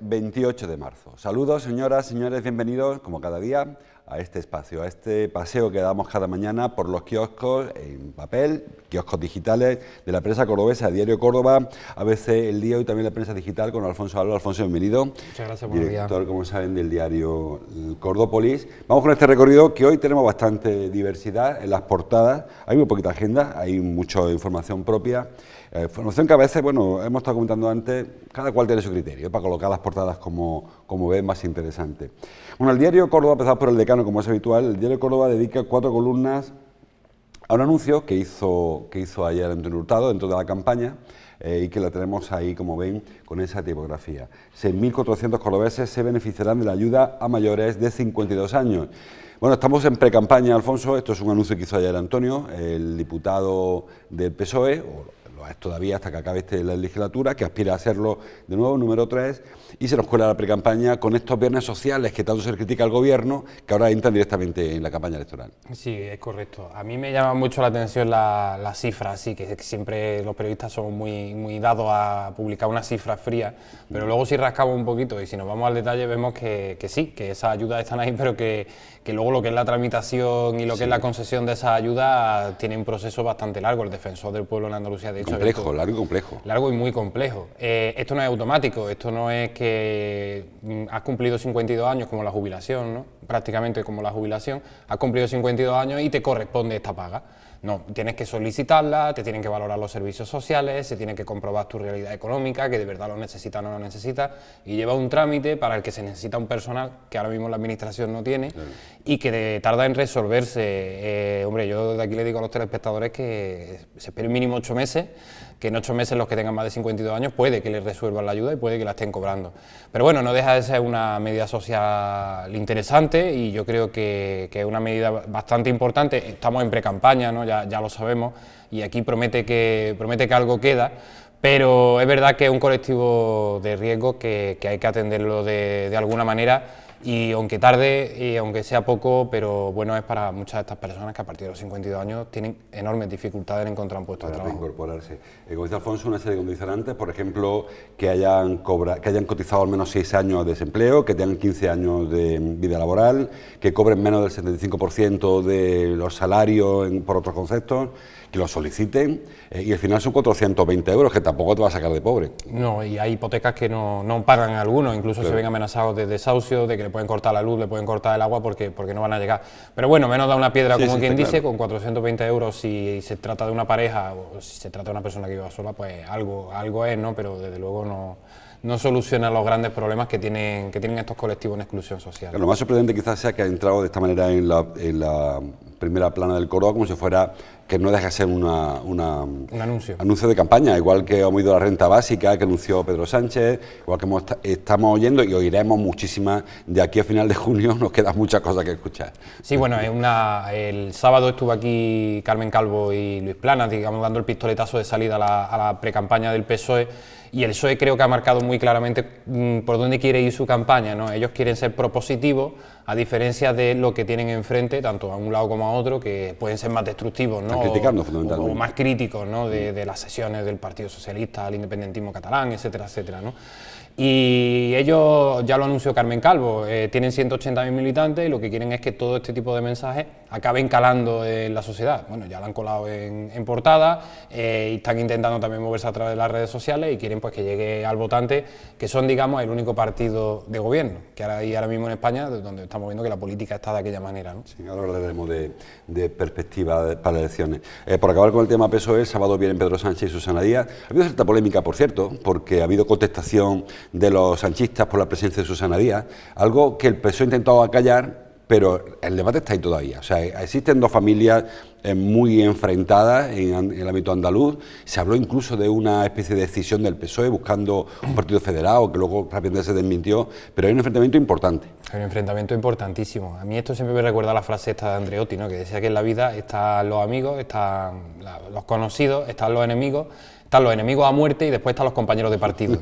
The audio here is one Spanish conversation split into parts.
28 de marzo. Saludos, señoras, señores, bienvenidos, como cada día, a este espacio, a este paseo que damos cada mañana por los kioscos en papel, kioscos digitales de la prensa cordobesa, Diario Córdoba, ABC El Día y también la prensa digital con Alfonso Alba. Alfonso, bienvenido. Muchas gracias, por Director, como saben, del diario Cordópolis. Vamos con este recorrido que hoy tenemos bastante diversidad en las portadas. Hay muy poquita agenda, hay mucha información propia eh, formación que a veces, bueno, hemos estado comentando antes, cada cual tiene su criterio para colocar las portadas como, como ve más interesante. Bueno, el diario Córdoba, empezado por el decano, como es habitual, el diario Córdoba dedica cuatro columnas a un anuncio que hizo, que hizo ayer Antonio Hurtado dentro de la campaña eh, y que la tenemos ahí, como ven, con esa tipografía. 6.400 cordobeses se beneficiarán de la ayuda a mayores de 52 años. Bueno, estamos en pre-campaña, Alfonso. Esto es un anuncio que hizo ayer Antonio, el diputado del PSOE, es todavía hasta que acabe este, la legislatura, que aspira a hacerlo de nuevo, número 3, y se nos cuela la precampaña con estos viernes sociales que tanto se critica al gobierno, que ahora entran directamente en la campaña electoral. Sí, es correcto. A mí me llama mucho la atención la cifra, sí, que, siempre los periodistas son muy, muy dados a publicar una cifra fría, pero luego si rascamos un poquito y si nos vamos al detalle vemos que, que sí, que esas ayudas están ahí, pero que que luego lo que es la tramitación y lo que es la concesión de esa ayuda tiene un proceso bastante largo. El defensor del pueblo en Andalucía, de hecho. Complejo, largo y complejo. Largo y muy complejo. Eh, esto no es automático, esto no es que mm, has cumplido 52 años como la jubilación, ¿no? prácticamente como la jubilación, has cumplido 52 años y te corresponde esta paga. No, tienes que solicitarla, te tienen que valorar los servicios sociales, se tiene que comprobar tu realidad económica, que de verdad lo necesita o no lo necesita, y lleva un trámite para el que se necesita un personal que ahora mismo la administración no tiene y que tarda en resolverse. Eh, hombre, yo de aquí le digo a los telespectadores que se esperen mínimo ocho meses, que en ocho meses los que tengan más de 52 años puede que les resuelvan la ayuda y puede que la estén cobrando. Pero bueno, no deja de ser una medida social interesante y yo creo que, que es una medida bastante importante. Estamos en precampaña, ¿no? ya, lo sabemos, y aquí promete que, promete que algo queda, pero es verdad que es un colectivo de riesgo que, hay que atenderlo de alguna manera y aunque tarde y aunque sea poco, pero bueno, es para muchas de estas personas que a partir de los 52 años tienen enormes dificultades en encontrar un puesto de trabajo. incorporarse. el eh, como dice Alfonso, una serie de condicionantes, por ejemplo, que hayan, que hayan cotizado al menos 6 años de desempleo, que tengan 15 años de vida laboral, que cobren menos del 75% de los salarios por otros conceptos que lo soliciten eh, y al final son 420 euros que tampoco te va a sacar de pobre. No, y hay hipotecas que no, no pagan algunos, incluso se ven amenazados de desahucio, de que le pueden cortar la luz, le pueden cortar el agua porque, porque no van a llegar. Pero bueno, menos da una piedra, como quien dice, con 420 euros si se trata de una pareja o si se trata de una persona que viva sola, pues algo, algo es, ¿no? Pero desde luego no no soluciona los grandes problemas que tienen, que tienen estos colectivos en exclusión social. lo más sorprendente quizás sea que ha entrado de esta manera en la, primera plana del coro como si fuera que no deja de ser una, un anuncio. anuncio de campaña, igual que hemos oído la renta básica que anunció Pedro Sánchez, igual que estamos oyendo y oiremos muchísimas, de aquí a final de junio nos quedan muchas cosas que escuchar. Sí, bueno, es una, el sábado estuvo aquí Carmen Calvo y Luis Plana, digamos, dando el pistoletazo de salida a la, a la precampaña del PSOE y el PSOE creo que ha marcado muy claramente mm, por dónde quiere ir su campaña. ¿no? Ellos quieren ser propositivos, a diferencia de lo que tienen enfrente, tanto a un lado como a otro, que pueden ser más destructivos ¿no? o, más críticos mm. de, las sesiones del Partido Socialista, al independentismo catalán, etcétera, etcétera. ¿no? Y ellos, ya lo anunció Carmen Calvo, eh, tienen 180.000 militantes y lo que quieren es que todo este tipo de mensajes acaben calando en la sociedad. Bueno, ya lo han colado en, portada eh, y están intentando también moverse a través de las redes sociales y quieren pues que llegue al votante, que son, digamos, el único partido de gobierno que ahora, y ahora mismo en España, donde estamos viendo que la política está de aquella manera. ¿no? Sí, ahora hablaremos de, de perspectiva para elecciones. Eh, por acabar con el tema PSOE, sábado vienen Pedro Sánchez y Susana Díaz. Ha habido cierta polémica, por cierto, porque ha habido contestación de los sanchistas por la presencia de Susana Díaz, algo que el PSOE ha intentado acallar, pero el debate está ahí todavía. O sea, existen dos familias eh, muy enfrentadas en, el ámbito andaluz. Se habló incluso de una especie de decisión del PSOE buscando un partido federado, que luego rápidamente se desmintió, pero hay un enfrentamiento importante. Hay un enfrentamiento importantísimo. A mí esto siempre me recuerda a la frase esta de Andreotti, ¿no? que decía que en la vida están los amigos, están los conocidos, están los enemigos están los enemigos a muerte y después están los compañeros de partido.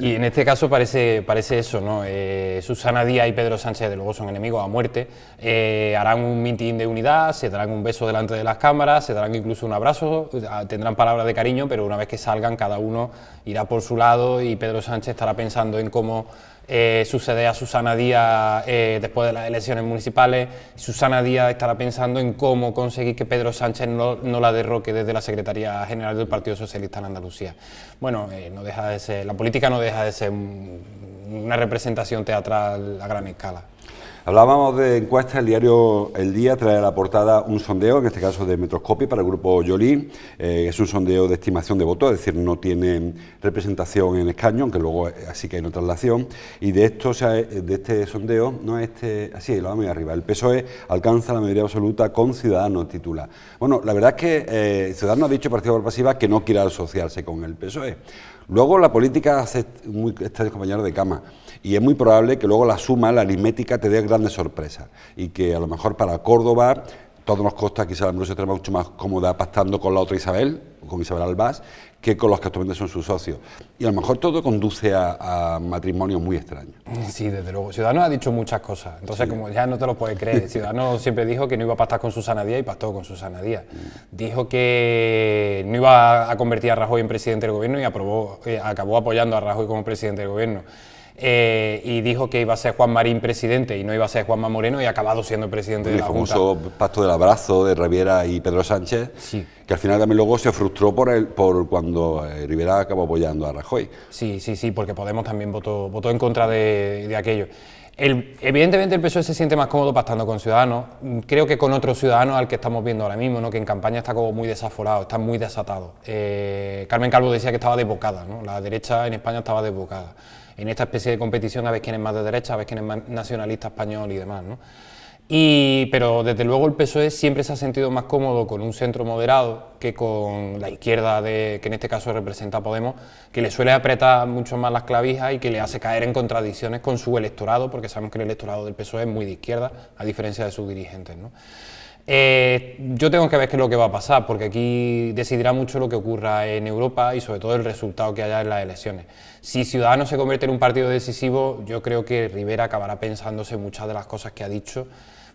y en este caso parece, parece eso, ¿no? Eh, Susana Díaz y Pedro Sánchez, de luego, son enemigos a muerte. Eh, harán un meeting de unidad, se darán un beso delante de las cámaras, se darán incluso un abrazo, ah, tendrán palabras de cariño, pero una vez que salgan, cada uno irá por su lado y Pedro Sánchez estará pensando en cómo eh, sucede a Susana Díaz eh, después de las elecciones municipales. Susana Díaz estará pensando en cómo conseguir que Pedro Sánchez no, la derroque desde la Secretaría General del Partido Socialista en Andalucía. Bueno, eh, no deja de ser, la política no deja de ser una representación teatral a gran escala. Hablábamos de encuestas, el diario El Día trae a la portada un sondeo, en este caso de Metroscopy para el grupo Yoli, eh, es un sondeo de estimación de votos, es decir, no tiene representación en escaño, aunque luego eh, así que hay una traslación, y de esto, eh, de este sondeo, no este, así, lo vamos a arriba, el PSOE alcanza la mayoría absoluta con Ciudadanos, titula. Bueno, la verdad es que Ciudadanos ha dicho Partido Pasiva que no quiere asociarse con el PSOE. Luego la política hace muy, está compañero de cama y es muy probable que luego la suma, la aritmética, te dé grandes sorpresas y que a lo mejor para Córdoba todo nos costa quizá la se esté mucho más cómoda pastando con la otra Isabel, con Isabel Albás, que con los que actualmente son sus socios. Y a lo mejor todo conduce a, matrimonios muy extraños. Sí, desde luego. Ciudadanos ha dicho muchas cosas, entonces como ya no te lo puedes creer. Ciudadanos siempre dijo que no iba a pactar con Susana Díaz y pactó con Susana Díaz. Mm. Dijo que no iba a convertir a Rajoy en presidente del gobierno y eh, acabó apoyando a Rajoy como presidente del gobierno. Eh, y dijo que iba a ser Juan Marín presidente y no iba a ser Juanma Moreno y ha acabado siendo presidente el de la Junta. El famoso pacto del abrazo de Rivera y Pedro Sánchez, que al final también luego se frustró por, el, por cuando eh, Rivera acabó apoyando a Rajoy. Sí, sí, sí, porque Podemos también votó, votó en contra de, aquello. El, evidentemente el PSOE se siente más cómodo pactando con Ciudadanos, creo que con otros Ciudadanos al que estamos viendo ahora mismo, ¿no? que en campaña está como muy desaforado, está muy desatado. Eh, Carmen Calvo decía que estaba desbocada, ¿no? la derecha en España estaba desbocada en esta especie de competición a ver quién es más de derecha, a ver quién es más nacionalista español y demás. ¿no? Y, pero desde luego el PSOE siempre se ha sentido más cómodo con un centro moderado que con la izquierda, de, que en este caso representa Podemos, que le suele apretar mucho más las clavijas y que le hace caer en contradicciones con su electorado, porque sabemos que el electorado del PSOE es muy de izquierda, a diferencia de sus dirigentes. ¿no? Eh, yo tengo que ver qué es lo que va a pasar, porque aquí decidirá mucho lo que ocurra en Europa y sobre todo el resultado que haya en las elecciones. Si Ciudadanos se convierte en un partido decisivo, yo creo que Rivera acabará pensándose muchas de las cosas que ha dicho,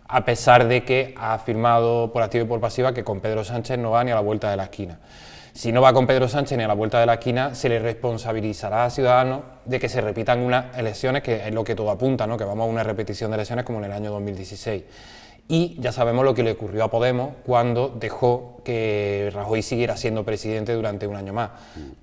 a pesar de que ha afirmado por activo y por pasiva que con Pedro Sánchez no va ni a la vuelta de la esquina. Si no va con Pedro Sánchez ni a la vuelta de la esquina, se le responsabilizará a Ciudadanos de que se repitan unas elecciones, que es lo que todo apunta, que vamos a una repetición de elecciones como en el año 2016. Y ya sabemos lo que le ocurrió a Podemos cuando dejó que Rajoy siguiera siendo presidente durante un año más,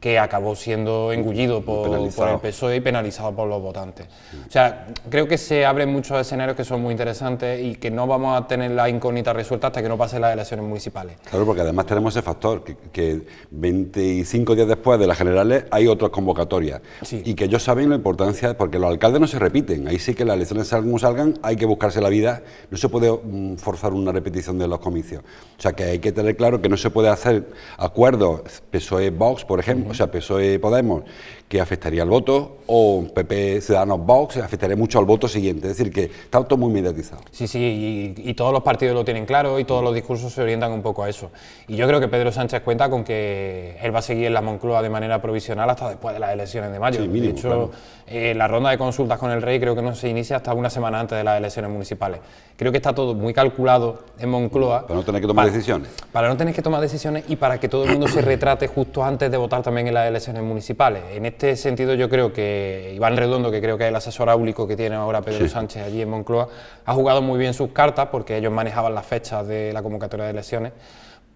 que acabó siendo engullido por, el PSOE y penalizado por los votantes. O sea, creo que se abren muchos escenarios que son muy interesantes y que no vamos a tener la incógnita resuelta hasta que no pasen las elecciones municipales. Claro, porque además tenemos ese factor, que, 25 días después de las generales hay otras convocatorias. Y que ellos saben la importancia, porque los alcaldes no se repiten, ahí sí que las elecciones salgan salgan, hay que buscarse la vida, no se puede forzar una repetición de los comicios. O sea, que hay que tener claro que no se puede hacer acuerdos PSOE-Vox, por ejemplo, o sea, PSOE-Podemos, que afectaría al voto, o PP Ciudadanos Vox, afectaría mucho al voto siguiente. Es decir, que está todo muy mediatizado. Sí, sí, y, todos los partidos lo tienen claro y todos los discursos se orientan un poco a eso. Y yo creo que Pedro Sánchez cuenta con que él va a seguir en la Moncloa de manera provisional hasta después de las elecciones de mayo. de hecho, eh, la ronda de consultas con el rey creo que no se inicia hasta una semana antes de las elecciones municipales. Creo que está todo muy calculado en Moncloa. Para no tener que tomar decisiones. Para no tener que tomar decisiones y para que todo el mundo se retrate justo antes de votar también en las elecciones municipales este sentido yo creo que Iván Redondo, que creo que es el asesor áulico que tiene ahora Pedro Sánchez allí en Moncloa, ha jugado muy bien sus cartas porque ellos manejaban las fechas de la convocatoria de elecciones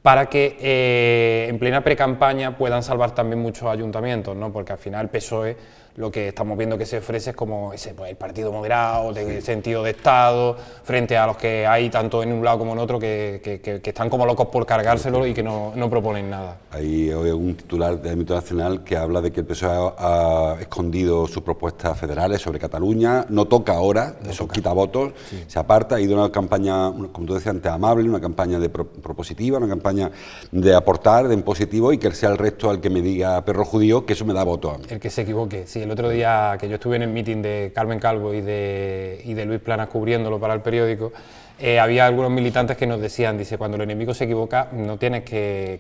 para que eh, en plena precampaña puedan salvar también muchos ayuntamientos, ¿no? porque al final PSOE lo que estamos viendo que se ofrece es como ese, pues, el partido moderado, el sentido de Estado, frente a los que hay tanto en un lado como en otro que, están como locos por cargárselo y que no, proponen nada. Hay hoy un titular de ámbito nacional que habla de que el PSOE ha, escondido sus propuestas federales sobre Cataluña, no toca ahora, eso quita votos, se aparta, ha ido una campaña, como tú decías antes, amable, una campaña de propositiva, una campaña de aportar, de en positivo y que sea el resto al que me diga perro judío, que eso me da voto a mí. El que se equivoque, sí el otro día que yo estuve en el meeting de Carmen Calvo y de, de Luis Planas cubriéndolo para el periódico, eh, había algunos militantes que nos decían, dice, cuando el enemigo se equivoca, no tienes que...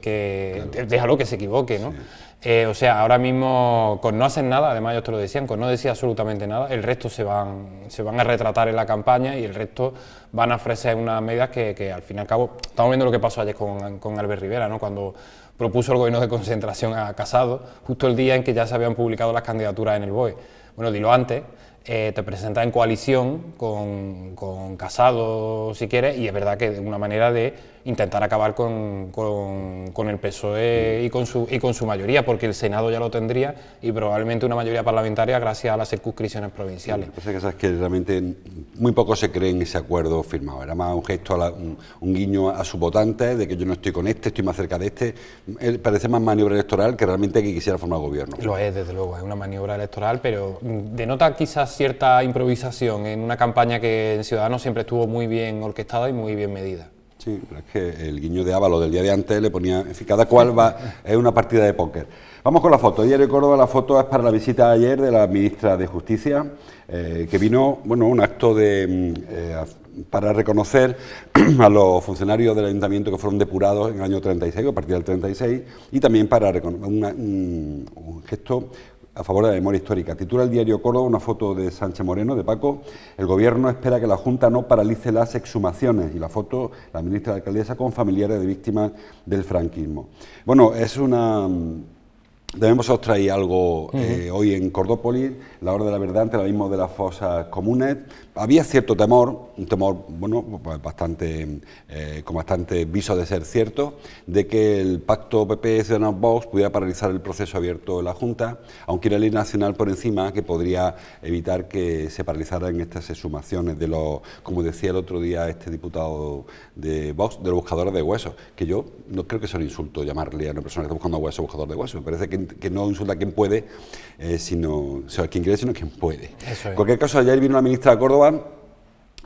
Déjalo que se equivoque, ¿no? Eh, o sea, ahora mismo, con no hacer nada, además ellos te lo decían, con no decir absolutamente nada, el resto se van, se van a retratar en la campaña y el resto van a ofrecer unas medidas que, al fin y al cabo, estamos viendo lo que pasó ayer con, con Albert Rivera, ¿no? Cuando propuso el gobierno de concentración a Casado, justo el día en que ya se habían publicado las candidaturas en el BOE. Bueno, dilo antes, eh, te presenta en coalición con, con, Casado, si quieres, y es verdad que de una manera de intentar acabar con, con, el PSOE y con, su, y con su mayoría, porque el Senado ya lo tendría y probablemente una mayoría parlamentaria gracias a las circunscripciones provinciales. Lo que pasa es que realmente muy poco se cree en ese acuerdo firmado, era más un gesto, un, guiño a sus votantes de que yo no estoy con este, estoy más cerca de este. Parece más maniobra electoral que realmente que quisiera formar gobierno. Lo es, desde luego, es una maniobra electoral, pero denota quizás cierta improvisación en una campaña que en Ciudadanos siempre estuvo muy bien orquestada y muy bien medida. Sí, pero es que el guiño de Ávalo del día de antes le ponía, en fin, cada cual va, es una partida de póker. Vamos con la foto. Ayer, recuerdo, la foto es para la visita ayer de la ministra de Justicia, eh, que vino, bueno, un acto de, mm, eh, para reconocer a los funcionarios del ayuntamiento que fueron depurados en el año 36, o a partir del 36, y también para un gesto a favor de la memoria histórica. Titula el diario Córdoba una foto de Sánchez Moreno, de Paco. El gobierno espera que la Junta no paralice las exhumaciones. Y la foto, la ministra de Alcaldesa con familiares de víctimas del franquismo. Bueno, es una... Debemos mm, traer algo eh, hoy en Cordópolis, la hora de la verdad, ante la misma de las fosas comunes había cierto temor, un temor bueno, bastante, eh, con bastante viso de ser cierto, de que el pacto pp ciudadanos vox pudiera paralizar el proceso abierto de la Junta, aunque la ley nacional por encima que podría evitar que se paralizaran estas exhumaciones de los, como decía el otro día este diputado de Vox, de los buscadores de huesos, que yo no creo que sea un insulto llamarle a una persona que está buscando huesos buscador de huesos, me parece que, que no insulta a quien puede, eh, sino o sea, quien quiere, sino quien puede. En cualquier caso, ayer vino la ministra de Córdoba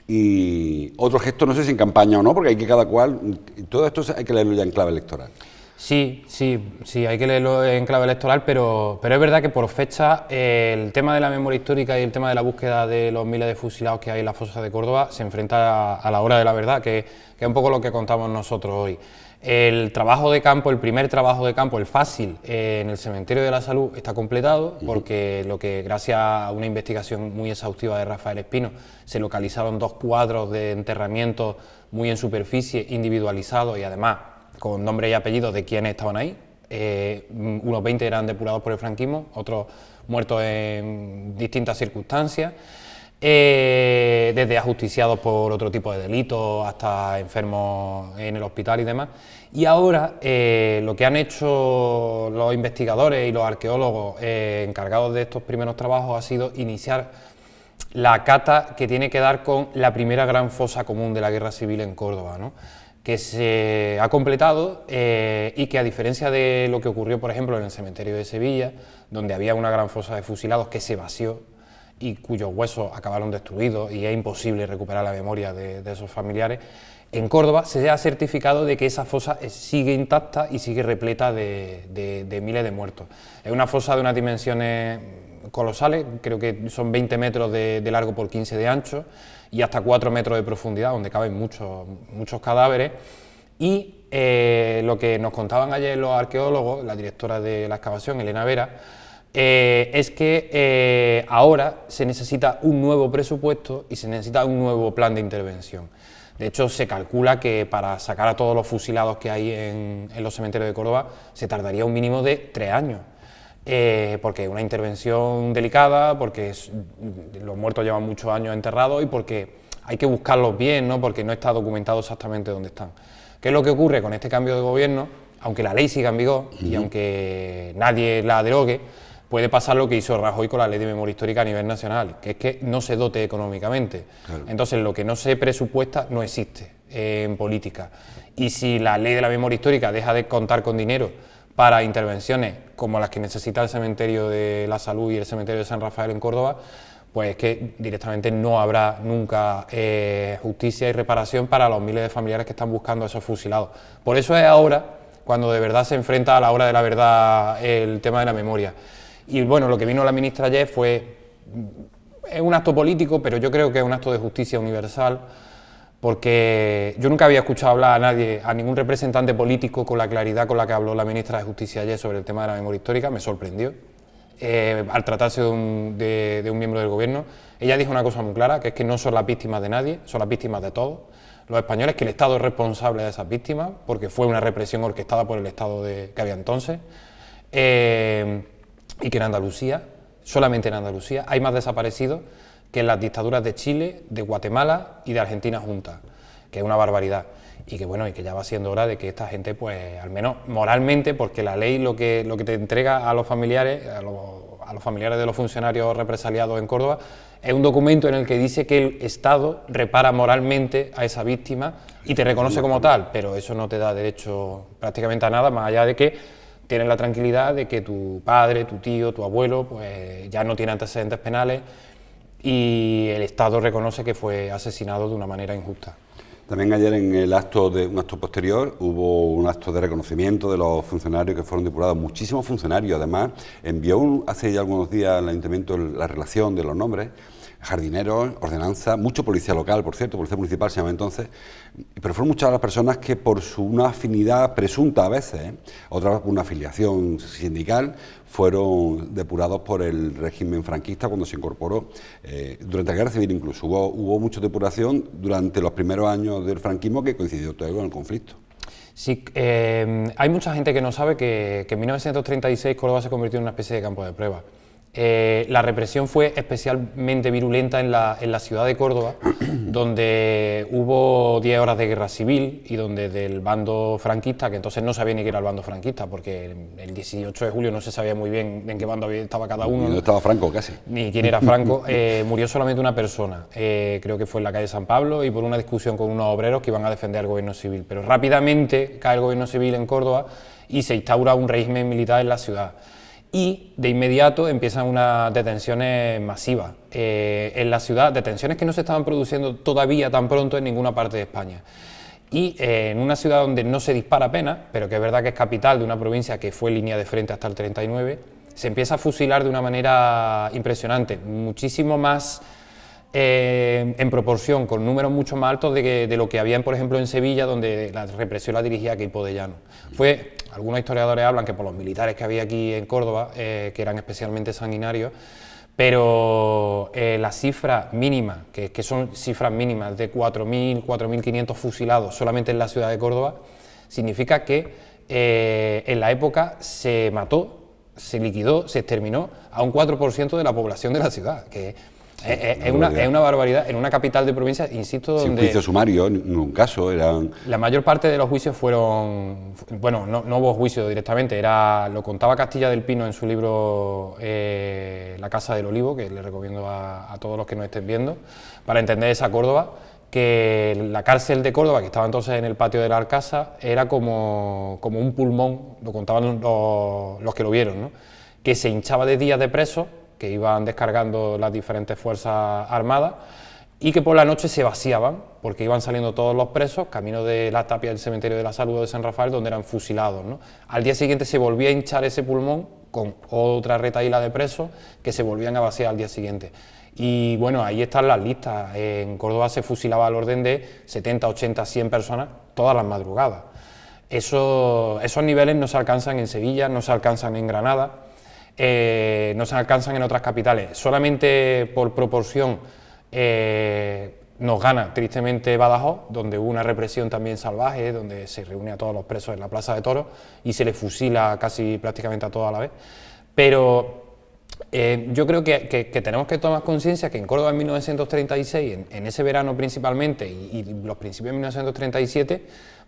y otro gesto, no sé si en campaña o no, porque hay que cada cual, todo esto hay que leerlo ya en clave electoral. Sí, sí, sí, hay que leerlo en clave electoral, pero, pero es verdad que por fecha el tema de la memoria histórica y el tema de la búsqueda de los miles de fusilados que hay en la fosa de Córdoba se enfrenta a, la hora de la verdad, que, que, es un poco lo que contamos nosotros hoy. El trabajo de campo, el primer trabajo de campo, el fácil, eh, en el Cementerio de la Salud está completado porque lo que, gracias a una investigación muy exhaustiva de Rafael Espino, se localizaron dos cuadros de enterramiento muy en superficie, individualizados y además con nombre y apellido de quienes estaban ahí. Eh, unos 20 eran depurados por el franquismo, otros muertos en distintas circunstancias. Eh, desde ajusticiados por otro tipo de delitos hasta enfermos en el hospital y demás. Y ahora eh, lo que han hecho los investigadores y los arqueólogos eh, encargados de estos primeros trabajos ha sido iniciar la cata que tiene que dar con la primera gran fosa común de la guerra civil en Córdoba. ¿no? que se ha completado y que a diferencia de lo que ocurrió, por ejemplo, en el cementerio de Sevilla, donde había una gran fosa de fusilados que se vació y cuyos huesos acabaron destruidos y es imposible recuperar la memoria de, esos familiares, en Córdoba se ha certificado de que esa fosa sigue intacta y sigue repleta de, miles de muertos. Es una fosa de unas dimensiones colosales, creo que son 20 metros de, largo por 15 de ancho y hasta 4 metros de profundidad, donde caben muchos, muchos cadáveres. Y eh, lo que nos contaban ayer los arqueólogos, la directora de la excavación, Elena Vera, eh, es que eh, ahora se necesita un nuevo presupuesto y se necesita un nuevo plan de intervención. De hecho, se calcula que para sacar a todos los fusilados que hay en, los cementerios de Córdoba se tardaría un mínimo de tres años. Eh, porque es una intervención delicada, porque los muertos llevan muchos años enterrados y porque hay que buscarlos bien, ¿no? porque no está documentado exactamente dónde están. ¿Qué es lo que ocurre con este cambio de gobierno? Aunque la ley siga en vigor y aunque nadie la derogue, puede pasar lo que hizo Rajoy con la ley de memoria histórica a nivel nacional, que es que no se dote económicamente. Entonces, lo que no se presupuesta no existe en política. Y si la ley de la memoria histórica deja de contar con dinero para intervenciones como las que necesita el cementerio de la salud y el cementerio de San Rafael en Córdoba, pues es que directamente no habrá nunca eh, justicia y reparación para los miles de familiares que están buscando a esos fusilados. Por eso es ahora cuando de verdad se enfrenta a la hora de la verdad el tema de la memoria. Y bueno, lo que vino la ministra ayer fue es un acto político, pero yo creo que es un acto de justicia universal, porque yo nunca había escuchado hablar a nadie, a ningún representante político con la claridad con la que habló la ministra de Justicia ayer sobre el tema de la memoria histórica, me sorprendió. Eh, al tratarse de un, de, un, miembro del gobierno, ella dijo una cosa muy clara, que es que no son las víctimas de nadie, son las víctimas de todos. Los españoles, que el Estado es responsable de esas víctimas, porque fue una represión orquestada por el Estado de, que había entonces. Eh, y que en Andalucía, solamente en Andalucía, hay más desaparecidos que en las dictaduras de Chile, de Guatemala y de Argentina juntas, que es una barbaridad. Y que bueno, y que ya va siendo hora de que esta gente, pues, al menos moralmente, porque la ley lo que, lo que te entrega a los familiares, a los, a los familiares de los funcionarios represaliados en Córdoba, es un documento en el que dice que el Estado repara moralmente a esa víctima y te reconoce como tal, pero eso no te da derecho prácticamente a nada, más allá de que tienes la tranquilidad de que tu padre, tu tío, tu abuelo, pues ya no tiene antecedentes penales y el Estado reconoce que fue asesinado de una manera injusta. También ayer en el acto de un acto posterior hubo un acto de reconocimiento de los funcionarios que fueron depurados, muchísimos funcionarios además. Envió hace ya algunos días al ayuntamiento la relación de los nombres jardineros, ordenanza, mucho policía local, por cierto, policía municipal se llamaba entonces, pero fueron muchas las personas que por su una afinidad presunta a veces, ¿eh? otra vez por una afiliación sindical, fueron depurados por el régimen franquista cuando se incorporó, eh, durante la guerra civil incluso, hubo, hubo mucha depuración durante los primeros años del franquismo que coincidió todo con el conflicto. Sí, eh, hay mucha gente que no sabe que, que en 1936 Córdoba se convirtió en una especie de campo de prueba. Eh, la represión fue especialmente virulenta en la, ciudad de Córdoba, donde hubo 10 horas de guerra civil y donde del bando franquista, que entonces no sabía ni qué era el bando franquista, porque el 18 de julio no se sabía muy bien en qué bando estaba cada uno. estaba Franco casi. Ni quién era Franco. Eh, murió solamente una persona, eh, creo que fue en la calle San Pablo, y por una discusión con unos obreros que iban a defender al gobierno civil. Pero rápidamente cae el gobierno civil en Córdoba y se instaura un régimen militar en la ciudad y de inmediato empiezan unas detenciones masivas eh, en la ciudad, detenciones que no se estaban produciendo todavía tan pronto en ninguna parte de España. Y eh, en una ciudad donde no se dispara apenas, pero que es verdad que es capital de una provincia que fue línea de frente hasta el 39, se empieza a fusilar de una manera impresionante, muchísimo más eh, en proporción, con números mucho más altos de, lo que habían, por ejemplo, en Sevilla, donde la represión la dirigía Keipo de Llano algunos historiadores hablan que por los militares que había aquí en Córdoba, eh, que eran especialmente sanguinarios, pero eh, la cifra mínima, que, son cifras mínimas de 4.000, 4.500 fusilados solamente en la ciudad de Córdoba, significa que eh, en la época se mató, se liquidó, se exterminó a un 4% de la población de la ciudad, que eh, eh, es, una, barbaridad. En una capital de provincia, insisto, donde... Sin juicio sumario, en un caso, eran... La mayor parte de los juicios fueron... Bueno, no, hubo juicio directamente, era lo contaba Castilla del Pino en su libro eh, La Casa del Olivo, que le recomiendo a, todos los que nos estén viendo, para entender esa Córdoba, que la cárcel de Córdoba, que estaba entonces en el patio de la Alcasa, era como, un pulmón, lo contaban los, que lo vieron, que se hinchaba de días de presos que iban descargando las diferentes fuerzas armadas y que por la noche se vaciaban porque iban saliendo todos los presos camino de la tapia del cementerio de la salud de San Rafael donde eran fusilados. ¿no? Al día siguiente se volvía a hinchar ese pulmón con otra retaíla de presos que se volvían a vaciar al día siguiente. Y bueno, ahí están las listas. En Córdoba se fusilaba al orden de 70, 80, 100 personas todas las madrugadas. esos niveles no se alcanzan en Sevilla, no se alcanzan en Granada. Eh, no se alcanzan en otras capitales. Solamente por proporción eh, nos gana tristemente Badajoz, donde hubo una represión también salvaje, donde se reúne a todos los presos en la Plaza de Toros y se les fusila casi prácticamente a todos a la vez. Pero eh, yo creo que, tenemos que tomar conciencia que en Córdoba en 1936, en, ese verano principalmente y los principios de 1937,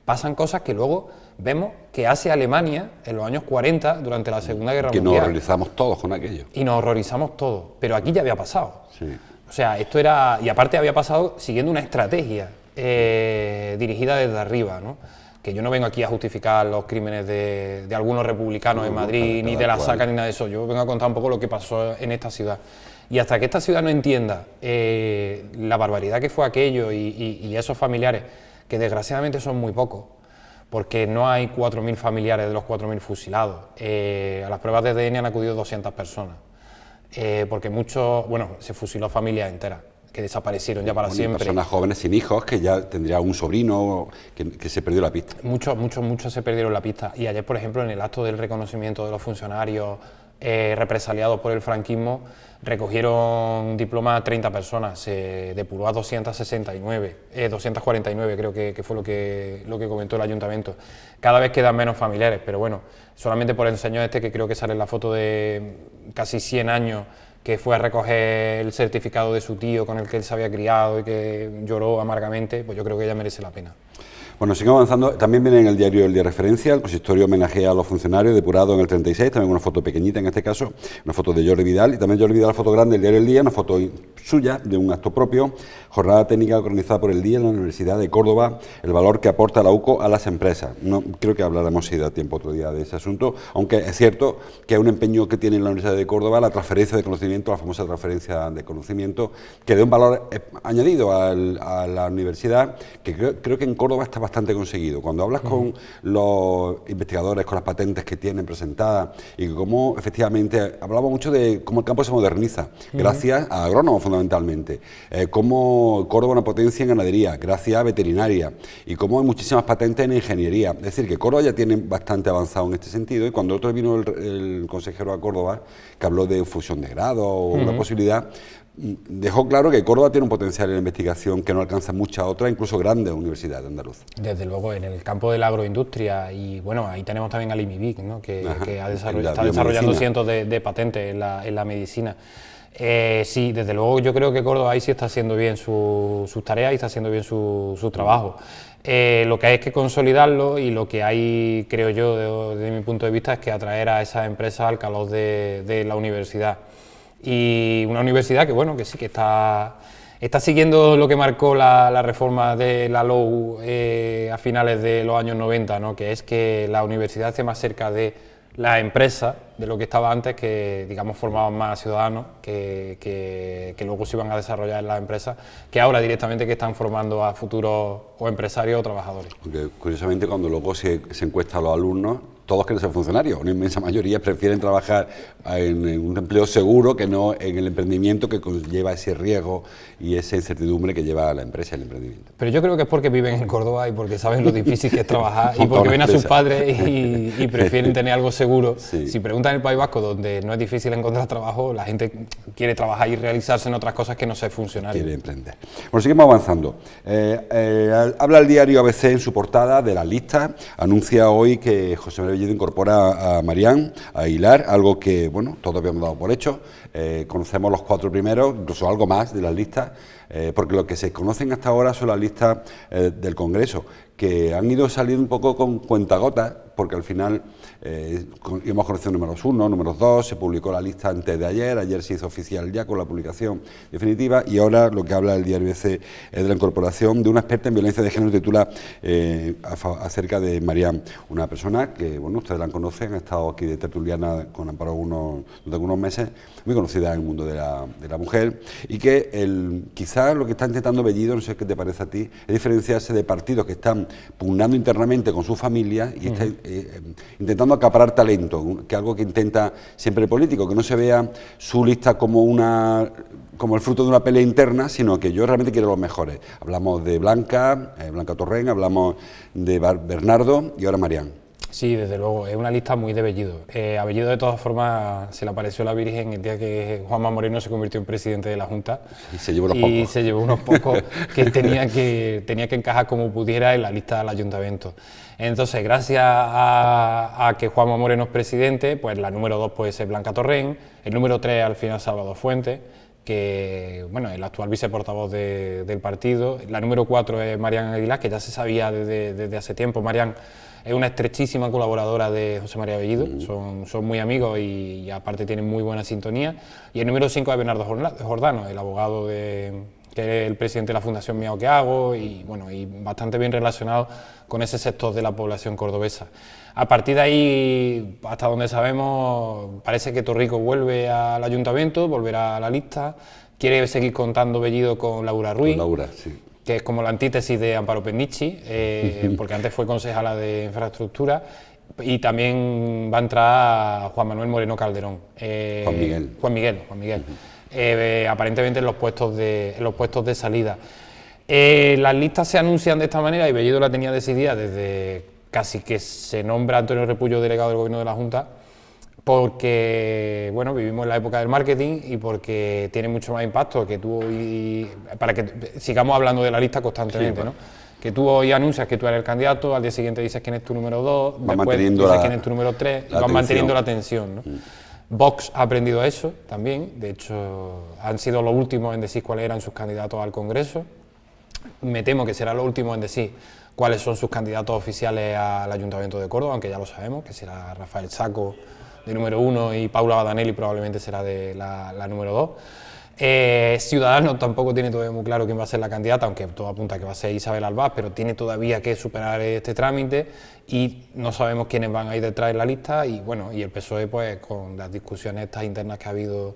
pasan cosas que luego vemos que hace Alemania en los años 40, durante la Segunda Guerra Mundial. Que nos horrorizamos todos con aquello. Y nos horrorizamos todos, pero aquí ya había pasado. Sí. O sea, esto era, y aparte había pasado siguiendo una estrategia eh, dirigida desde arriba, ¿no? que yo no vengo aquí a justificar los crímenes de, de algunos republicanos en Madrid, ni de la SACA, ni nada de eso. Yo vengo a contar un poco lo que pasó en esta ciudad. Y hasta que esta ciudad no entienda eh, la barbaridad que fue aquello y, y esos familiares que desgraciadamente son muy pocos, porque no hay 4.000 familiares de los 4.000 fusilados. Eh, a las pruebas de ADN han acudido 200 personas, eh, porque muchos, bueno, se fusiló familias enteras que desaparecieron ya para siempre. Personas jóvenes sin hijos que ya tendría un sobrino que, que, se perdió la pista. Muchos, muchos, muchos se perdieron la pista. Y ayer, por ejemplo, en el acto del reconocimiento de los funcionarios eh, represaliados por el franquismo, recogieron a 30 personas, se depuró a 269, 249 eh, creo que, fue lo que, lo que comentó el ayuntamiento. Cada vez quedan menos familiares, pero bueno, solamente por el señor este que creo que sale en la foto de casi 100 años que fue a recoger el certificado de su tío con el que él se había criado y que lloró amargamente, pues yo creo que ella merece la pena. Bueno, sigamos avanzando. También viene en el diario El Día Referencia. El consistorio homenajea a los funcionarios depurado en el 36. También una foto pequeñita en este caso. Una foto de Jordi Vidal. Y también Jordi Vidal, foto grande del diario El Día. Una foto suya de un acto propio. Jornada técnica organizada por el Día en la Universidad de Córdoba. El valor que aporta la UCO a las empresas. No, creo que hablaremos si da tiempo otro día de ese asunto. Aunque es cierto que hay un empeño que tiene la Universidad de Córdoba la transferencia de conocimiento, la famosa transferencia de conocimiento, que da un valor eh, añadido a, la universidad, que creo, que en Córdoba estaba bastante conseguido. Cuando hablas con los investigadores, con las patentes que tienen presentadas y cómo efectivamente, hablamos mucho de cómo el campo se moderniza, gracias a agrónomos fundamentalmente, eh, cómo Córdoba una potencia en ganadería, gracias a veterinaria y cómo hay muchísimas patentes en ingeniería. Es decir, que Córdoba ya tiene bastante avanzado en este sentido y cuando otro vino el, consejero a Córdoba, que habló de fusión de grado o una posibilidad, dejó claro que Córdoba tiene un potencial en investigación que no alcanza mucha otra, incluso grandes universidades Andalucía. Desde luego, en el campo de la agroindustria, y bueno, ahí tenemos también al IMIBIC, que, está desarrollando cientos de, patentes en la, medicina. Eh, sí, desde luego yo creo que Córdoba ahí sí está haciendo bien sus su tareas y está haciendo bien su, trabajo. Eh, lo que hay es que consolidarlo y lo que hay, creo yo, desde de mi punto de vista, es que atraer a esas empresas al calor de la universidad y una universidad que, bueno, que sí que está, siguiendo lo que marcó la, reforma de la LOU eh, a finales de los años 90, que es que la universidad esté más cerca de la empresa, de lo que estaba antes, que digamos formaban más ciudadanos, que, que, luego se iban a desarrollar en las empresas, que ahora directamente que están formando a futuros o empresarios o trabajadores. Porque curiosamente cuando luego se, se encuesta a los alumnos, todos quieren ser funcionarios, una inmensa mayoría prefieren trabajar en, un empleo seguro que no en el emprendimiento que conlleva ese riesgo y esa incertidumbre que lleva a la empresa el emprendimiento. Pero yo creo que es porque viven en Córdoba y porque saben lo difícil que es trabajar y porque ven a sus padres y, prefieren tener algo seguro. Si preguntan en el País Vasco, donde no es difícil encontrar trabajo, la gente quiere trabajar y realizarse en otras cosas que no ser funcionario. Quiere emprender. Bueno, seguimos avanzando. Eh, eh, habla el diario ABC en su portada de la lista, anuncia hoy que José María Bellido incorpora a Marián, a Hilar, algo que, bueno, todos habíamos dado por hecho. Eh, conocemos los cuatro primeros, incluso algo más de las listas, eh, porque lo que se conocen hasta ahora son las listas eh, del Congreso, que han ido saliendo un poco con cuentagotas, porque al final eh, hemos conocido números uno, números dos, se publicó la lista antes de ayer, ayer se hizo oficial ya con la publicación definitiva, y ahora lo que habla el diario BC es de la incorporación de una experta en violencia de género, titula eh, acerca de Mariam, una persona que, bueno, ustedes la conocen, ha estado aquí de tertuliana con Amparo unos, durante algunos meses, muy conocida en el mundo de la, mujer, y que el, quizás lo que está intentando Bellido, no sé qué te parece a ti, es diferenciarse de partidos que están pugnando internamente con su familia y eh, em, intentando acaparar talento, que es algo que intenta siempre el político, que no se vea su lista como una el fruto de una pelea interna, sino que yo realmente quiero los mejores. Hablamos de Blanca, eh, Blanca Torren, hablamos de Bernardo y ahora Marián. Sí, desde luego, es una lista muy de Bellido. Eh, a Bellido, de todas formas, se le apareció la Virgen el día que Juanma Moreno se convirtió en presidente de la Junta. Y se llevó unos y pocos. se llevó unos pocos que tenía, que tenía que encajar como pudiera en la lista del ayuntamiento. Entonces, gracias a, a que Juanma Moreno es presidente, pues la número dos puede ser Blanca Torrén, el número tres al final Salvador Fuentes que bueno, el actual viceportavoz del partido. La número cuatro es Marian Aguilar, que ya se sabía desde, desde hace tiempo. Marian es una estrechísima colaboradora de José María Bellido, mm. son, son, muy amigos y, aparte tienen muy buena sintonía. Y el número cinco es Bernardo Jordano, el abogado de, que este, es el presidente de la Fundación Miao que hago y, bueno, y bastante bien relacionado con ese sector de la población cordobesa. A partir de ahí, hasta donde sabemos, parece que Torrico vuelve al ayuntamiento, volverá a la lista, quiere seguir contando Bellido con Laura Ruiz. Laura, sí que es como la antítesis de Amparo Pendici, eh, porque antes fue concejala de infraestructura, y también va a entrar Juan Manuel Moreno Calderón. Eh, Juan Miguel. Juan Miguel, Juan Miguel. Eh, aparentemente en los puestos de, los puestos de salida. Eh, las listas se anuncian de esta manera y Bellido la tenía decidida desde casi que se nombra Antonio Repullo delegado del gobierno de la Junta, porque bueno, vivimos en la época del marketing y porque tiene mucho más impacto que tú hoy... para que sigamos hablando de la lista constantemente, ¿no? Que tú hoy anuncias que tú eres el candidato, al día siguiente dices quién es tu número 2, después dices la, quién es tu número 3, y vas manteniendo la tensión, ¿no? Mm. Vox ha aprendido eso también, de hecho han sido los últimos en decir cuáles eran sus candidatos al Congreso. Me temo que será lo último en decir cuáles son sus candidatos oficiales al Ayuntamiento de Córdoba, aunque ya lo sabemos, que será Rafael Saco de número uno y Paula Badanelli probablemente será de la, la número dos. Eh, Ciudadanos tampoco tiene todavía muy claro quién va a ser la candidata, aunque todo apunta que va a ser Isabel Albaz, pero tiene todavía que superar este trámite y no sabemos quiénes van a ir detrás de la lista y bueno, y el PSOE pues con las discusiones estas internas que ha habido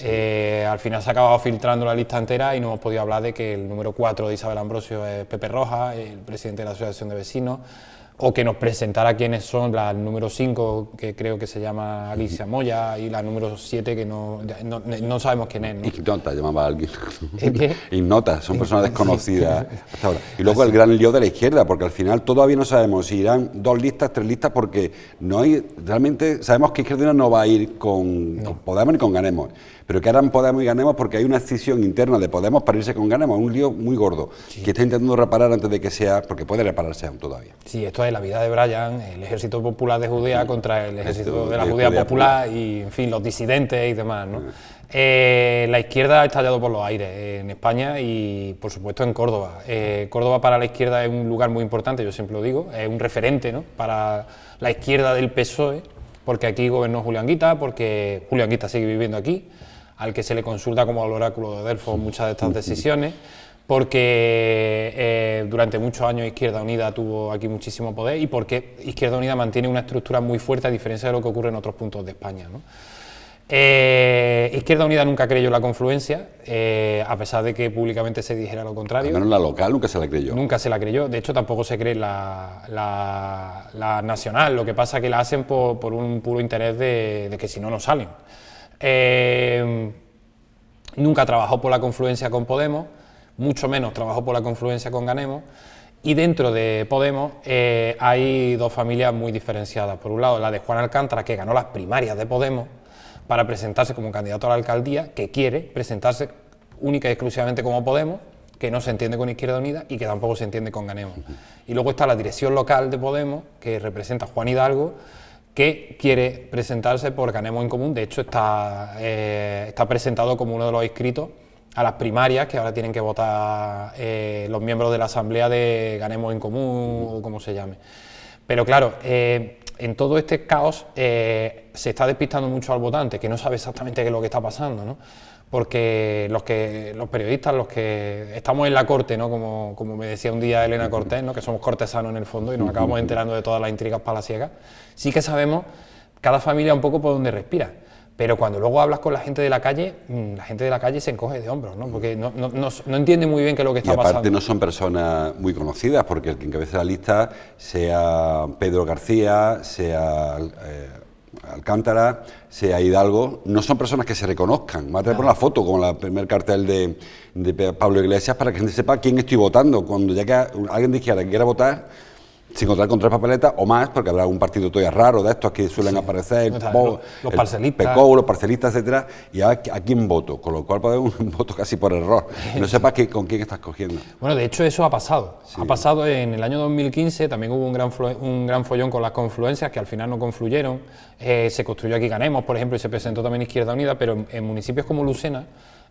eh, al final se ha acabado filtrando la lista entera y no hemos podido hablar de que el número 4 de Isabel Ambrosio es Pepe Roja, el presidente de la Asociación de Vecinos, o que nos presentara quiénes son la número 5, que creo que se llama Alicia Moya, y la número 7, que no, sabemos quién es. ¿no? Ignota, llamaba alguien. son personas desconocidas hasta ahora. Y luego el gran lío de la izquierda, porque al final todavía no sabemos si irán dos listas, tres listas, porque no hay, realmente sabemos que Izquierda no va a ir con, con Podemos ni con Ganemos pero que harán Podemos y Ganemos porque hay una escisión interna de Podemos para irse con Ganemos, un lío muy gordo, que está intentando reparar antes de que sea, porque puede repararse aún todavía. Sí, esto es la vida de Brian, el ejército popular de Judea contra el ejército de la Judea popular y, en fin, los disidentes y demás, ¿no? Eh, la izquierda ha estallado por los aires en España y, por supuesto, en Córdoba. Eh, Córdoba para la izquierda es un lugar muy importante, yo siempre lo digo, es un referente ¿no? para la izquierda del PSOE, porque aquí gobernó Julián Guita, porque Julián Guita sigue viviendo aquí, al que se le consulta como al oráculo de Delfo... muchas de estas decisiones, porque eh, durante muchos años Izquierda Unida tuvo aquí muchísimo poder y porque Izquierda Unida mantiene una estructura muy fuerte a diferencia de lo que ocurre en otros puntos de España. Eh, Izquierda Unida nunca creyó la confluencia, eh, a pesar de que públicamente se dijera lo contrario. Al menos la local nunca se la creyó. Nunca se la creyó, de hecho tampoco se cree la, la, nacional, lo que pasa es que la hacen por, un puro interés de, de que si no, no salen. Eh, nunca trabajó por la confluencia con Podemos, mucho menos trabajó por la confluencia con Ganemos. Y dentro de Podemos eh, hay dos familias muy diferenciadas. Por un lado, la de Juan Alcántara, que ganó las primarias de Podemos para presentarse como candidato a la alcaldía, que quiere presentarse única y exclusivamente como Podemos, que no se entiende con Izquierda Unida y que tampoco se entiende con Ganemos. Y luego está la dirección local de Podemos, que representa a Juan Hidalgo, que quiere presentarse por Ganemos en Común. De hecho, está, eh, está presentado como uno de los inscritos a las primarias que ahora tienen que votar eh, los miembros de la Asamblea de Ganemos en Común o como se llame. Pero claro, eh, en todo este caos se está despistando mucho al votante, que no sabe exactamente qué es lo que está pasando. ¿no? porque los, que, los periodistas, los que estamos en la corte, ¿no? como, me decía un día Elena Cortés, ¿no? que somos cortesanos en el fondo y nos acabamos enterando de todas las intrigas palaciegas, sí que sabemos cada familia un poco por dónde respira. Pero cuando luego hablas con la gente de la calle, mm, la gente de la calle se encoge de hombros, ¿no? Porque no, entiende muy bien qué es lo que está pasando. y aparte no son personas muy conocidas, porque el que encabeza la lista sea Pedro García, sea eh, Alcántara, sea Hidalgo, no son personas que se reconozcan. Me a poner la foto con la primer cartel de, Pablo Iglesias para que la gente sepa quién estoy votando. Cuando ya que alguien dijera que quiera votar, sin contar con tres papeletas o más, porque habrá un partido todavía raro de estos que suelen aparecer, los, parcelistas. los parcelistas, etcétera, y a, quién voto, con lo cual puede haber un voto casi por error. No sepas con quién estás cogiendo. Bueno, de hecho eso ha pasado. Ha pasado en el año 2015, también hubo un gran, un gran follón con las confluencias que al final no confluyeron. Eh, se construyó aquí Ganemos, por ejemplo, y se presentó también Izquierda Unida, pero en municipios como Lucena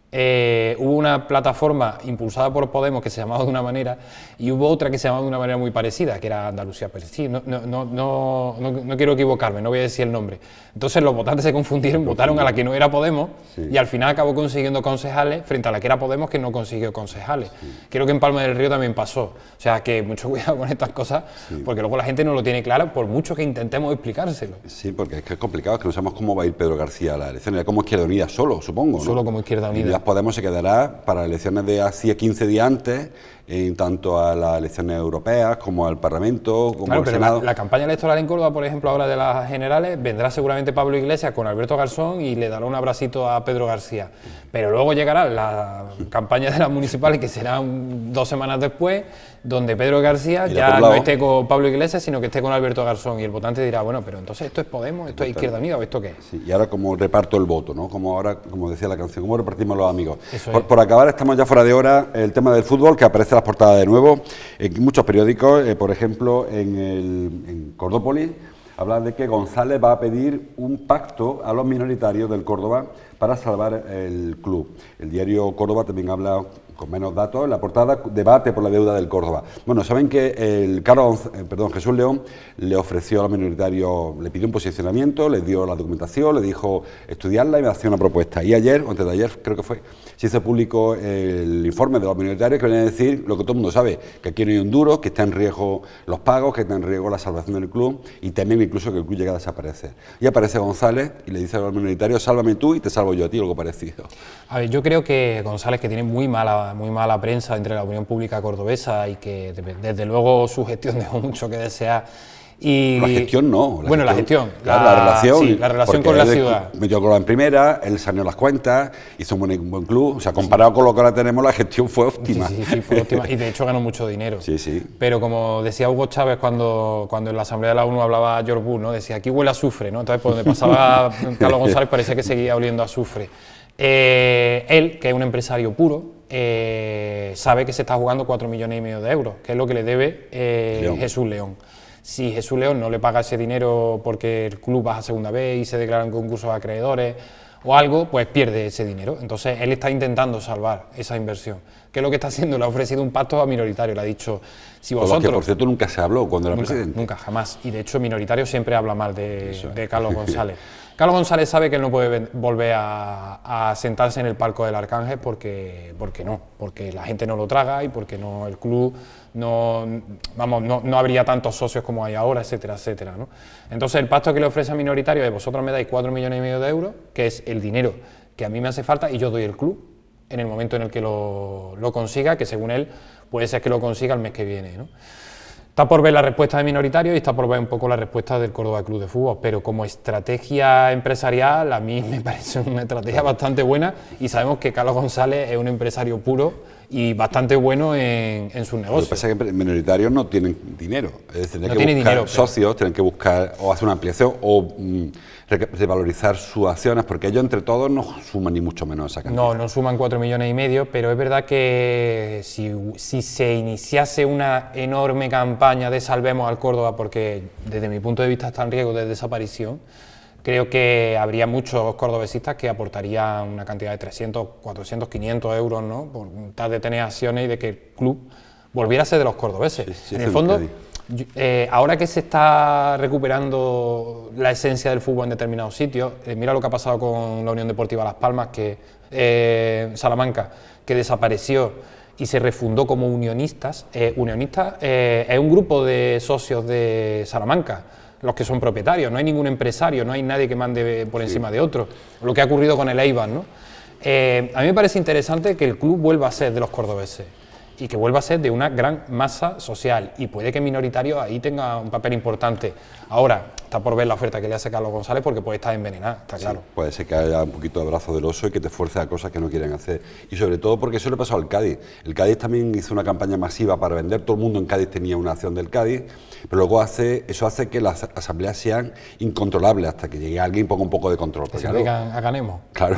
eh, hubo una plataforma impulsada por Podemos que se llamaba de una manera y hubo otra que se llamaba de una manera muy parecida, que era Andalucía Pero Sí, no, no, quiero equivocarme, no voy a decir el nombre. Entonces los votantes se confundieron, votaron a la que no era Podemos y al final acabó consiguiendo concejales frente a la que era Podemos que no consiguió concejales. Creo que en Palma del Río también pasó. O sea que mucho cuidado con estas cosas porque luego la gente no lo tiene claro por mucho que intentemos explicárselo. Sí, porque es que es complicado, que no sabemos cómo va a ir Pedro García a la elección, era como Izquierda Unida solo, supongo. Solo como Izquierda Unida. Podemos se quedará para elecciones de hacía 15 días antes en tanto a las elecciones europeas como al Parlamento, como al Senado. La, campaña electoral en Córdoba, por ejemplo, ahora de las generales, vendrá seguramente Pablo Iglesias con Alberto Garzón y le dará un abracito a Pedro García. Pero luego llegará la campaña de las municipales, que será dos semanas después, donde Pedro García ya no esté con Pablo Iglesias, sino que esté con Alberto Garzón. Y el votante dirá, bueno, pero entonces esto es Podemos, esto es Izquierda Unida esto qué y ahora como reparto el voto, ¿no? Como ahora, como decía la canción, como repartimos los amigos. Por, por, acabar, estamos ya fuera de hora, el tema del fútbol que aparece las portadas de nuevo en muchos periódicos, eh, por ejemplo en, el, en Cordópolis, hablan de que González va a pedir un pacto a los minoritarios del Córdoba para salvar el club. El diario Córdoba también habla con menos datos, en la portada debate por la deuda del Córdoba. Bueno, saben que el Carlos, eh, perdón, Jesús León le ofreció a los minoritarios, le pidió un posicionamiento, ...le dio la documentación, le dijo estudiarla y me hacía una propuesta. Y ayer, o antes de ayer creo que fue, se hizo público el informe de los minoritarios que venía a decir lo que todo el mundo sabe, que aquí no hay un duro, que está en riesgo los pagos, que está en riesgo la salvación del club y también incluso que el club llega a desaparecer. Y aparece González y le dice a los minoritarios, sálvame tú y te salvo yo a ti, algo parecido. A ver, yo creo que González, que tiene muy mala muy mala prensa entre la opinión pública cordobesa y que desde luego su gestión dejó mucho que desear. Y, la gestión no. bueno, la gestión. la, relación. la relación con la ciudad. Yo la en primera, él salió las cuentas, hizo un buen, club. O sea, comparado con lo que ahora tenemos, la gestión fue óptima. Sí, sí, fue óptima. Y de hecho ganó mucho dinero. Sí, sí. Pero como decía Hugo Chávez cuando, cuando en la Asamblea de la ONU hablaba George Bush, ¿no? decía aquí huele a azufre, ¿no? Entonces, por donde pasaba Carlos González parecía que seguía oliendo a azufre. Eh, él, que es un empresario puro, eh, sabe que se está jugando 4 millones y medio de euros, que es lo que le debe eh, Jesús León. Si Jesús León no le paga ese dinero porque el club baja a segunda vez y se declaran concursos acreedores o algo, pues pierde ese dinero. Entonces él está intentando salvar esa inversión. ¿Qué es lo que está haciendo? Le ha ofrecido un pacto a minoritario, le ha dicho, si vosotros... que por cierto nunca se habló cuando era nunca, presidente. Nunca, jamás. Y de hecho minoritario siempre habla mal de, de Carlos González. Carlos González sabe que él no puede volver a, sentarse en el palco del Arcángel porque, porque no, porque la gente no lo traga y porque no el club no, vamos, no, habría tantos socios como hay ahora, etcétera, etcétera. Entonces el pacto que le ofrece a Minoritario es vosotros me dais 4 millones y medio de euros, que es el dinero que a mí me hace falta y yo doy el club en el momento en el que lo, lo consiga, que según él puede ser que lo consiga el mes que viene. Está por ver la respuesta de minoritario y está por ver un poco la respuesta del Córdoba Club de Fútbol, pero como estrategia empresarial a mí me parece una estrategia bastante buena y sabemos que Carlos González es un empresario puro y bastante bueno en, en sus negocios. Lo que pasa es que minoritarios no tienen dinero. tienen que buscar socios, tienen que buscar o hacer una ampliación o mm, revalorizar sus acciones, porque ellos entre todos no suman ni mucho menos esa cantidad. No, no suman cuatro millones y medio, pero es verdad que si, si se iniciase una enorme campaña de salvemos al Córdoba, porque desde mi punto de vista está en riesgo de desaparición, Creo que habría muchos cordobesistas que aportarían una cantidad de 300, 400, 500 euros, ¿no? Por tal de acciones y de que el club volviera de los cordobeses. en el fondo, eh, ahora que se está recuperando la esencia del fútbol en determinados sitios, eh, mira lo que ha pasado con la Unión Deportiva Las Palmas, que eh, Salamanca, que desapareció y se refundó como Unionistas. Unionistas es un grupo de socios de Salamanca los que son propietarios, no hay ningún empresario, no hay nadie que mande por encima de otro, lo que ha ocurrido con el Eibar, ¿no? Eh, a mí me parece interesante que el club vuelva a ser de los cordobeses y que vuelva a ser de una gran masa social. Y puede que minoritario ahí tenga un papel importante. Ahora, está por ver la oferta que le hace Carlos González porque puede estar envenenada, está claro. Puede ser que haya un poquito de brazo del oso y que te fuerce a cosas que no quieren hacer. Y sobre todo porque eso le pasó al Cádiz. El Cádiz también hizo una campaña masiva para vender, todo el mundo en Cádiz tenía una acción del Cádiz, pero luego hace, eso hace que las asambleas sean incontrolables hasta que llegue alguien y ponga un poco de control. Que se claro, a Claro,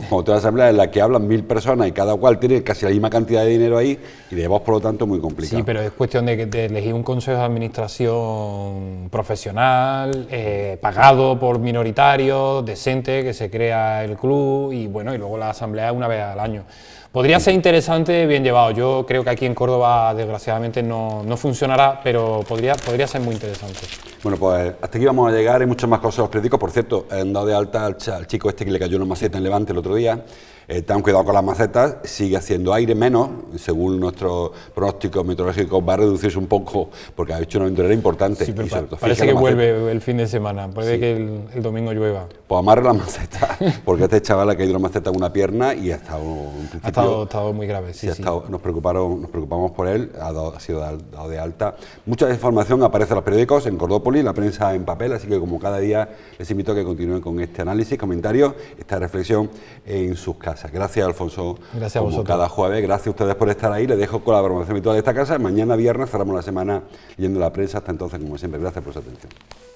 como asamblea en la que hablan mil personas y cada cual tiene casi la misma cantidad de dinero ahí, y de voz, por lo tanto, muy complicado. Sí, pero es cuestión de, elegir un consejo de administración profesional, eh, pagado por minoritarios, decente, que se crea el club y bueno, y luego la asamblea una vez al año. Podría ser interesante, bien llevado. Yo creo que aquí en Córdoba, desgraciadamente, no, no, funcionará, pero podría, podría ser muy interesante. Bueno, pues hasta aquí vamos a llegar. Hay muchas más cosas los predico... Por cierto, han dado de alta al, al chico este que le cayó una maceta en Levante el otro día. ...están eh, ten cuidado con las macetas, sigue haciendo aire menos, según nuestros pronósticos meteorológicos va a reducirse un poco porque ha hecho una aventurera importante. parece que vuelve el fin de semana, puede que el, domingo llueva. Pues amarre la maceta, porque este chaval ha caído una maceta en una pierna y ha estado, ha estado, muy grave. Sí, nos, preocuparon, nos preocupamos por él, ha, ha sido dado de alta. Mucha información aparece en los periódicos, en Cordópolis, la prensa en papel, así que como cada día les invito a que continúen con este análisis, comentarios, esta reflexión en sus casas. Gracias, Alfonso. Gracias a cada jueves, gracias a ustedes por estar ahí. Les dejo con la programación habitual de esta casa. Mañana viernes cerramos la semana yendo a la prensa. Hasta entonces, como siempre, gracias por su atención.